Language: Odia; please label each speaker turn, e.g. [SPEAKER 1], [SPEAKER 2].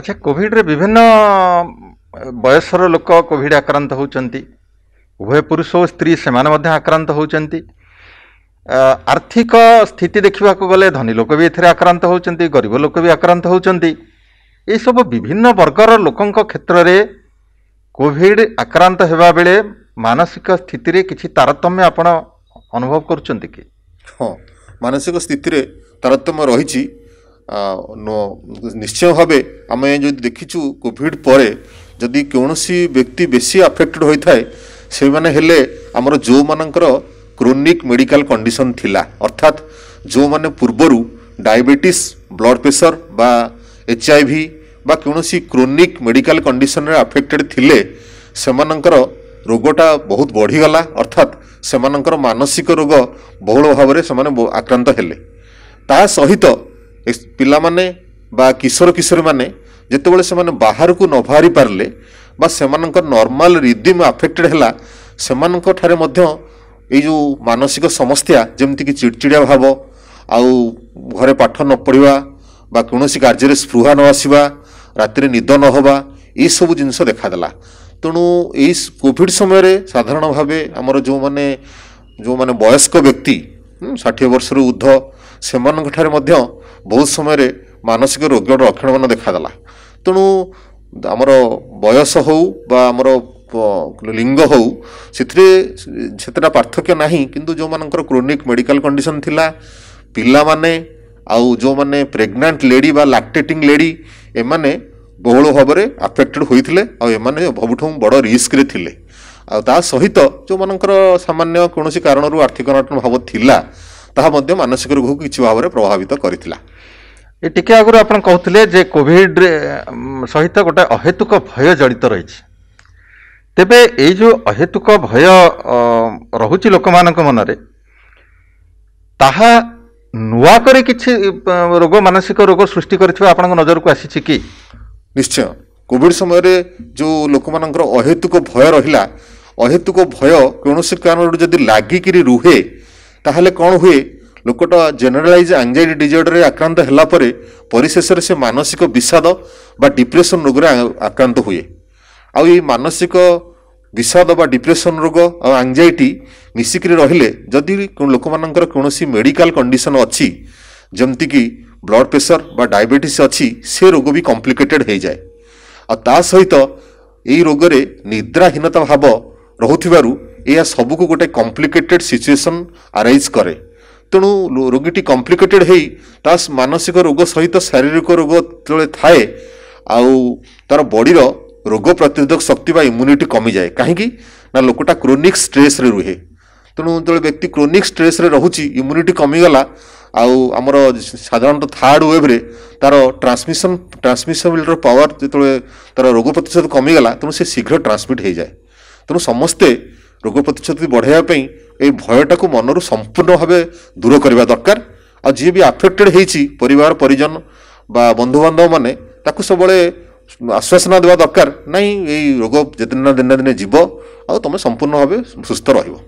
[SPEAKER 1] ଆଚ୍ଛା କୋଭିଡ଼ରେ ବିଭିନ୍ନ ବୟସର ଲୋକ କୋଭିଡ଼ ଆକ୍ରାନ୍ତ ହେଉଛନ୍ତି ଉଭୟ ପୁରୁଷ ଓ ସ୍ତ୍ରୀ ସେମାନେ ମଧ୍ୟ ଆକ୍ରାନ୍ତ ହେଉଛନ୍ତି ଆର୍ଥିକ ସ୍ଥିତି ଦେଖିବାକୁ ଗଲେ ଧନୀ ଲୋକ ବି ଏଥିରେ ଆକ୍ରାନ୍ତ ହେଉଛନ୍ତି ଗରିବ ଲୋକ ବି ଆକ୍ରାନ୍ତ ହେଉଛନ୍ତି ଏହିସବୁ ବିଭିନ୍ନ ବର୍ଗର ଲୋକଙ୍କ କ୍ଷେତ୍ରରେ କୋଭିଡ଼ ଆକ୍ରାନ୍ତ ହେବାବେଳେ ମାନସିକ ସ୍ଥିତିରେ କିଛି ତାରତମ୍ୟ ଆପଣ ଅନୁଭବ କରୁଛନ୍ତି କି ହଁ
[SPEAKER 2] ମାନସିକ ସ୍ଥିତିରେ ତାରତମ୍ୟ ରହିଛି ନିଶ୍ଚୟ ଭାବେ ଆମେ ଯଦି ଦେଖିଛୁ କୋଭିଡ଼ ପରେ ଯଦି କୌଣସି ବ୍ୟକ୍ତି ବେଶୀ ଆଫେକ୍ଟେଡ଼ ହୋଇଥାଏ ସେମାନେ ହେଲେ ଆମର ଯେଉଁମାନଙ୍କର କ୍ରୋନିକ୍ ମେଡ଼ିକାଲ କଣ୍ଡିସନ୍ ଥିଲା ଅର୍ଥାତ୍ ଯେଉଁମାନେ ପୂର୍ବରୁ ଡାଇବେଟିସ୍ ବ୍ଲଡ଼ ପ୍ରେସର ବା ଏଚ୍ ଆଇ ଭି ବା କୌଣସି କ୍ରୋନିକ୍ ମେଡ଼ିକାଲ କଣ୍ଡିସନରେ ଆଫେକ୍ଟେଡ଼ ଥିଲେ ସେମାନଙ୍କର ରୋଗଟା ବହୁତ ବଢ଼ିଗଲା ଅର୍ଥାତ୍ ସେମାନଙ୍କର ମାନସିକ ରୋଗ ବହୁଳ ଭାବରେ ସେମାନେ ଆକ୍ରାନ୍ତ ହେଲେ ତାହା ସହିତ ପିଲାମାନେ ବା କିଶୋର କିଶୋରୀମାନେ ଯେତେବେଳେ ସେମାନେ ବାହାରକୁ ନ ବାହାରି ପାରିଲେ ବା ସେମାନଙ୍କ ନର୍ମାଲ ରିଦିମ୍ ଆଫେକ୍ଟେଡ଼ ହେଲା ସେମାନଙ୍କଠାରେ ମଧ୍ୟ ଏଇ ଯେଉଁ ମାନସିକ ସମସ୍ୟା ଯେମିତିକି ଚିଡ଼ଚିଡ଼ିଆ ଭାବ ଆଉ ଘରେ ପାଠ ନ ପଢ଼ିବା ବା କୌଣସି କାର୍ଯ୍ୟରେ ସ୍ପୃହା ନ ଆସିବା ରାତିରେ ନିଦ ନ ହେବା ଏଇସବୁ ଜିନିଷ ଦେଖାଦେଲା ତେଣୁ ଏଇ କୋଭିଡ଼ ସମୟରେ ସାଧାରଣ ଭାବେ ଆମର ଯେଉଁମାନେ ଯେଉଁମାନେ ବୟସ୍କ ବ୍ୟକ୍ତି ଷାଠିଏ ବର୍ଷରୁ ଉର୍ଦ୍ଧ୍ୱ ସେମାନଙ୍କଠାରେ ମଧ୍ୟ ବହୁତ ସମୟରେ ମାନସିକ ରୋଗର ଲକ୍ଷଣମାନ ଦେଖାଦେଲା ତେଣୁ ଆମର ବୟସ ହେଉ ବା ଆମର ଲିଙ୍ଗ ହେଉ ସେଥିରେ ସେତେଟା ପାର୍ଥକ୍ୟ ନାହିଁ କିନ୍ତୁ ଯେଉଁମାନଙ୍କର କ୍ରୋନିକ୍ ମେଡ଼ିକାଲ କଣ୍ଡିସନ୍ ଥିଲା ପିଲାମାନେ ଆଉ ଯେଉଁମାନେ ପ୍ରେଗନାଣ୍ଟ ଲେଡ଼ି ବା ଲାକ୍ଟେଟିଂ ଲେଡ଼ି ଏମାନେ ବହୁଳ ଭାବରେ ଆଫେକ୍ଟେଡ଼ ହୋଇଥିଲେ ଆଉ ଏମାନେ ସବୁଠୁ ବଡ଼ ରିସ୍କରେ ଥିଲେ ଆଉ ତା ସହିତ ଯେଉଁମାନଙ୍କର ସାମାନ୍ୟ କୌଣସି କାରଣରୁ ଆର୍ଥିକ ଭାବ ଥିଲା ତାହା ମଧ୍ୟ ମାନସିକ ରୋଗକୁ କିଛି ଭାବରେ ପ୍ରଭାବିତ କରିଥିଲା
[SPEAKER 1] ଏ ଟିକେ ଆଗରୁ ଆପଣ କହୁଥିଲେ ଯେ କୋଭିଡ ସହିତ ଗୋଟେ ଅହେତୁକ ଭୟ ଜଡ଼ିତ ରହିଛି ତେବେ ଏଇ ଯେଉଁ ଅହେତୁକ ଭୟ ରହୁଛି ଲୋକମାନଙ୍କ ମନରେ ତାହା ନୂଆ କରି କିଛି ରୋଗ ମାନସିକ ରୋଗ ସୃଷ୍ଟି କରିଥିବା ଆପଣଙ୍କ ନଜରକୁ ଆସିଛି କି ନିଶ୍ଚୟ କୋଭିଡ଼ ସମୟରେ ଯେଉଁ ଲୋକମାନଙ୍କର ଅହେତୁକ ଭୟ ରହିଲା
[SPEAKER 2] ଅହେତୁକ ଭୟ କୌଣସି କାରଣରୁ ଯଦି ଲାଗିକିରି ରୁହେ ତାହେଲେ କ'ଣ ହୁଏ ଲୋକଟା ଜେନେରାଲାଇଜ୍ ଆଙ୍ଗଜାଇଟି ଡିଜର୍ଡରେ ଆକ୍ରାନ୍ତ ହେଲା ପରେ ପରିଶେଷରେ ସେ ମାନସିକ ବିଷାଦ ବା ଡିପ୍ରେସନ୍ ରୋଗରେ ଆକ୍ରାନ୍ତ ହୁଏ ଆଉ ଏଇ ମାନସିକ ବିଷାଦ ବା ଡିପ୍ରେସନ୍ ରୋଗ ଆଉ ଆଙ୍ଗଜାଇଟି ମିଶିକିରି ରହିଲେ ଯଦି ଲୋକମାନଙ୍କର କୌଣସି ମେଡ଼ିକାଲ କଣ୍ଡିସନ୍ ଅଛି ଯେମିତିକି ବ୍ଲଡ଼ ପ୍ରେସର ବା ଡାଇବେଟିସ୍ ଅଛି ସେ ରୋଗ ବି କମ୍ପ୍ଲିକେଟେଡ଼୍ ହୋଇଯାଏ ଆଉ ତା ସହିତ ଏହି ରୋଗରେ ନିଦ୍ରାହୀନତା ଭାବ ରହୁଥିବାରୁ ଏହା ସବୁକୁ ଗୋଟେ କମ୍ପ୍ଲିକେଟେଡ଼୍ ସିଚୁଏସନ୍ ଆରାଇଜ୍ କରେ ତେଣୁ ରୋଗୀଟି କମ୍ପ୍ଲିକେଟେଡ଼ ହୋଇ ତା ମାନସିକ ରୋଗ ସହିତ ଶାରୀରିକ ରୋଗ ଯେତେବେଳେ ଥାଏ ଆଉ ତା'ର ବଡ଼ିର ରୋଗ ପ୍ରତିରୋଧକ ଶକ୍ତି ବା ଇମ୍ୟୁନିଟି କମିଯାଏ କାହିଁକି ନା ଲୋକଟା କ୍ରୋନିକ୍ ଷ୍ଟ୍ରେସ୍ରେ ରୁହେ ତେଣୁ ଯେତେବେଳେ ବ୍ୟକ୍ତି କ୍ରୋନିକ୍ ଷ୍ଟ୍ରେସ୍ରେ ରହୁଛି ଇମ୍ୟୁନିଟି କମିଗଲା ଆଉ ଆମର ସାଧାରଣତଃ ଥାର୍ଡ଼ ୱେଭ୍ରେ ତା'ର ଟ୍ରାନ୍ସମିସନ୍ ଟ୍ରାନ୍ସମିସବିଲିଟିର ପାୱାର ଯେତେବେଳେ ତା'ର ରୋଗ ପ୍ରତିଶୋଧ କମିଗଲା ତେଣୁ ସେ ଶୀଘ୍ର ଟ୍ରାନ୍ସମିଟ୍ ହୋଇଯାଏ ତେଣୁ ସମସ୍ତେ ରୋଗ ପ୍ରତିଶତ ବଢ଼ାଇବା ପାଇଁ ଏଇ ଭୟଟାକୁ ମନରୁ ସମ୍ପୂର୍ଣ୍ଣ ଭାବେ ଦୂର କରିବା ଦରକାର ଆଉ ଯିଏ ବି ଆଫେକ୍ଟେଡ଼ ହେଇଛି ପରିବାର ପରିଜନ ବା ବନ୍ଧୁବାନ୍ଧବମାନେ ତାକୁ ସବୁବେଳେ ଆଶ୍ୱାସନା ଦେବା ଦରକାର ନାହିଁ ଏଇ ରୋଗ ଯେତେ ଦିନ ଦିନେ ଦିନେ ଯିବ ଆଉ ତୁମେ ସମ୍ପୂର୍ଣ୍ଣ ଭାବେ ସୁସ୍ଥ ରହିବ